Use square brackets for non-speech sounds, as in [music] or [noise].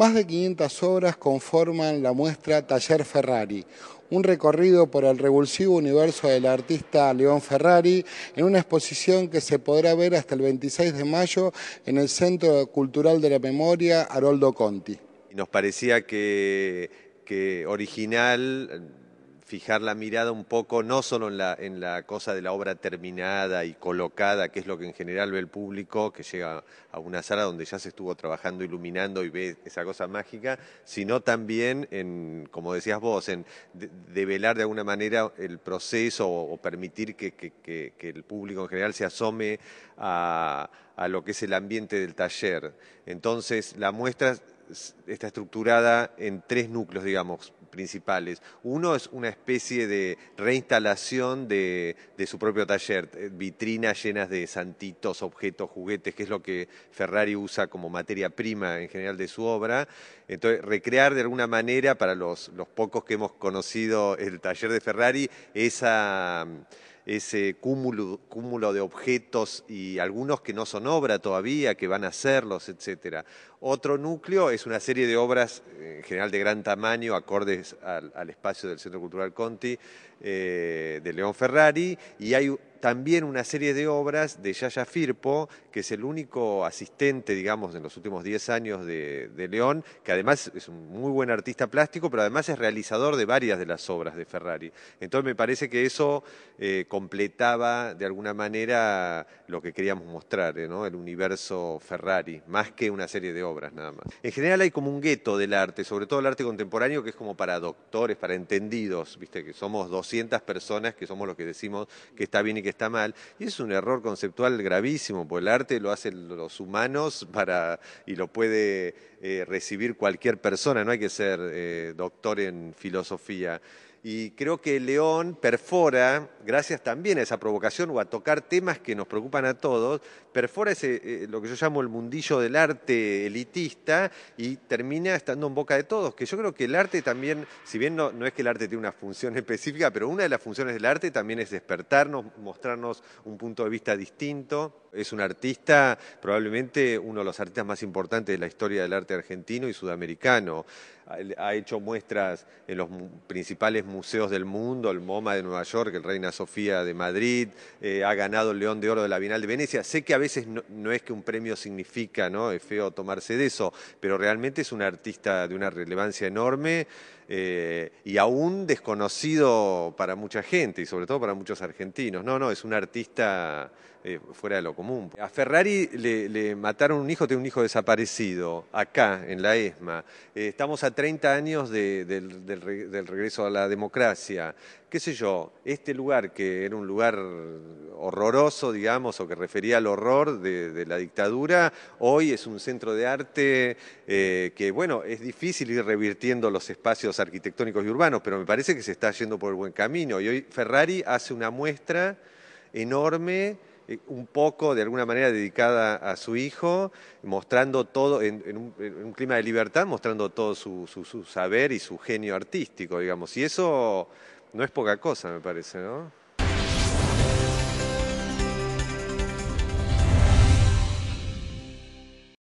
Más de 500 obras conforman la muestra Taller Ferrari, un recorrido por el revulsivo universo del artista León Ferrari en una exposición que se podrá ver hasta el 26 de mayo en el Centro Cultural de la Memoria Haroldo Conti. Nos parecía que, que original fijar la mirada un poco, no solo en la, cosa de la obra terminada y colocada, que es lo que en general ve el público, que llega a una sala donde ya se estuvo trabajando, iluminando y ve esa cosa mágica, sino también en, como decías vos, en develar de alguna manera el proceso o, permitir que, el público en general se asome a lo que es el ambiente del taller. Entonces, la muestra está estructurada en tres núcleos, digamos, principales. Uno es una especie de reinstalación de, su propio taller, eh, vitrinas llenas de santitos, objetos, juguetes, que es lo que Ferrari usa como materia prima en general de su obra. Entonces, recrear de alguna manera, para los pocos que hemos conocido el taller de Ferrari, esa ese cúmulo, de objetos y algunos que no son obra todavía, que van a serlos, etc. Otro núcleo es una serie de obras, en general de gran tamaño, acordes al, espacio del Centro Cultural Conti eh, de León Ferrari, y hay también una serie de obras de Yaya Firpo, que es el único asistente, digamos, en los últimos 10 años de, León, que además es un muy buen artista plástico, pero además es realizador de varias de las obras de Ferrari. Entonces me parece que eso eh, completaba de alguna manera lo que queríamos mostrar, eh, el universo Ferrari, más que una serie de obras nada más. En general hay como un gueto del arte, sobre todo el arte contemporáneo, que es como para doctores, para entendidos, viste, que somos 200 personas que somos los que decimos que está bien y que está mal. Y es un error conceptual gravísimo, porque el arte lo hacen los humanos para y lo puede eh, recibir cualquier persona, no hay que ser eh, doctor en filosofía. Y creo que León perfora, gracias también a esa provocación o a tocar temas que nos preocupan a todos, perfora eh, lo que yo llamo el mundillo del arte elitista y termina estando en boca de todos. Que yo creo que el arte también, si bien no, no es que el arte tiene una función [laughs] específica, pero una de las funciones del arte también es despertarnos, mostrarnos un punto de vista distinto. Es un artista, probablemente uno de los artistas más importantes de la historia del arte argentino y sudamericano. Ha hecho muestras en los principales museos del mundo, el MoMA de Nueva York, el Reina Sofía de Madrid, eh, ha ganado el León de Oro de la Bienal de Venecia. Sé que a veces no, es que un premio significa, ¿no? Es feo tomarse de eso, pero realmente es un artista de una relevancia enorme. Eh, y aún desconocido para mucha gente y sobre todo para muchos argentinos. No, no, es un artista eh, fuera de lo común. A Ferrari le, mataron un hijo, tiene un hijo desaparecido acá en la ESMA. Eh, estamos a 30 años del, regreso a la democracia. ¿Qué sé yo? Este lugar que era un lugar horroroso, digamos, o que refería al horror de, la dictadura, hoy es un centro de arte que, bueno, es difícil ir revirtiendo los espacios arquitectónicos y urbanos, pero me parece que se está yendo por el buen camino. Y hoy Ferrari hace una muestra enorme eh, un poco, de alguna manera, dedicada a su hijo, mostrando todo, en, un, clima de libertad, mostrando todo su, su saber y su genio artístico, digamos. Y eso no es poca cosa, me parece, ¿no?